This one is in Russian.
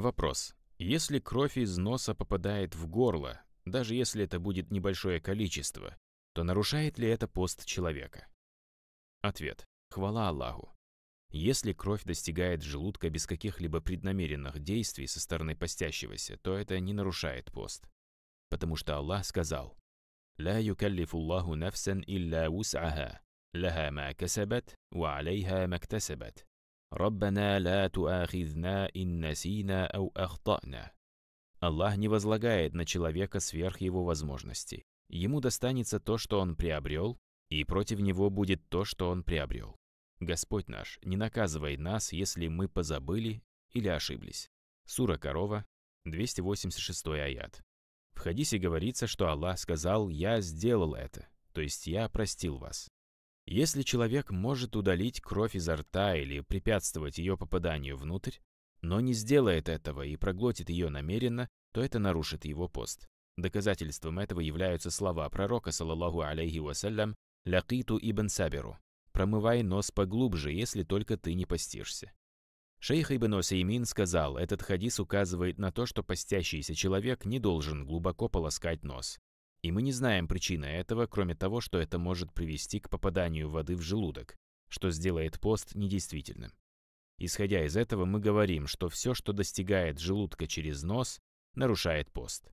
Вопрос. Если кровь из носа попадает в горло, даже если это будет небольшое количество, то нарушает ли это пост человека? Ответ. Хвала Аллаху. Если кровь достигает желудка без каких-либо преднамеренных действий со стороны постящегося, то это не нарушает пост. Потому что Аллах сказал «Ла юкаллифуллаху нафсан илля ус'аха, лаха ма касабат, ва алейха мактасабат». «Раббана ла туахизна ин насина ау ахтана». Аллах не возлагает на человека сверх его возможностей. Ему достанется то, что он приобрел, и против него будет то, что он приобрел. Господь наш, не наказывай нас, если мы позабыли или ошиблись. Сура Корова, 286 аят. В хадисе говорится, что Аллах сказал «Я сделал это», то есть «Я простил вас». Если человек может удалить кровь изо рта или препятствовать ее попаданию внутрь, но не сделает этого и проглотит ее намеренно, то это нарушит его пост. Доказательством этого являются слова пророка, салаллаху алейхи вассалям, «Лякиту ибн Саберу» – «Промывай нос поглубже, если только ты не постишься». Шейх Ибн Осеймин сказал, этот хадис указывает на то, что постящийся человек не должен глубоко полоскать нос. И мы не знаем причины этого, кроме того, что это может привести к попаданию воды в желудок, что сделает пост недействительным. Исходя из этого, мы говорим, что все, что достигает желудка через нос, нарушает пост.